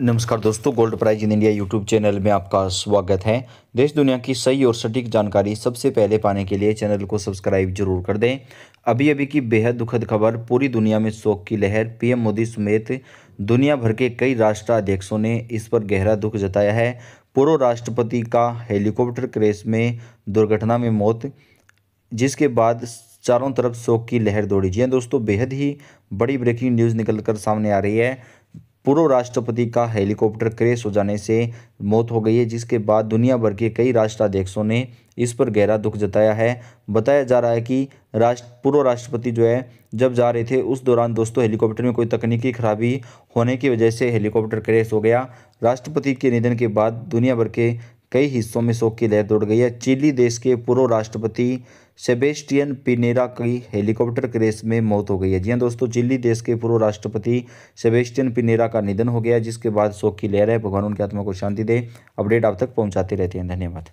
नमस्कार दोस्तों gold prize in India YouTube channel में आपका स्वागत है देश दुनिया की सही और सटीक जानकारी सबसे पहले पाने के लिए चैनल को सब्सक्राइब जरूर कर दें अभी अभी की बेहद दुखद खबर पूरी दुनिया में शोक की लहर पीएम मोदी समेत दुनिया भर के कई राष्ट्राध्यक्षों ने इस पर गहरा दुख जताया है पूर्व राष्ट्रपति का हेलीकॉप्टर क्रेश में दुर्घटना में मौत जिसके बाद चारों तरफ शोक की लहर दौड़ी जी दोस्तों बेहद ही बड़ी ब्रेकिंग न्यूज़ निकलकर सामने आ रही है पूर्व राष्ट्रपति का हेलीकॉप्टर क्रेश हो जाने से मौत हो गई है जिसके बाद दुनिया भर के कई राष्ट्राध्यक्षों ने इस पर गहरा दुख जताया है बताया जा रहा है कि राष्ट्र पूर्व राष्ट्रपति जो है जब जा रहे थे उस दौरान दोस्तों हेलीकॉप्टर में कोई तकनीकी खराबी होने की वजह से हेलीकॉप्टर क्रेश हो गया राष्ट्रपति के निधन के बाद दुनिया भर के कई हिस्सों में शोक की लहर दौड़ गई है चिली देश के पूर्व राष्ट्रपति सेबेस्टियन पिनेरा की हेलीकॉप्टर क्रेश में मौत हो गई है जी हाँ दोस्तों चिल्ली देश के पूर्व राष्ट्रपति सेबेस्टियन पिनेरा का निधन हो गया जिसके बाद शोक की लहर है भगवान उनकी आत्मा को शांति दे अपडेट आप तक पहुंचाते रहते हैं धन्यवाद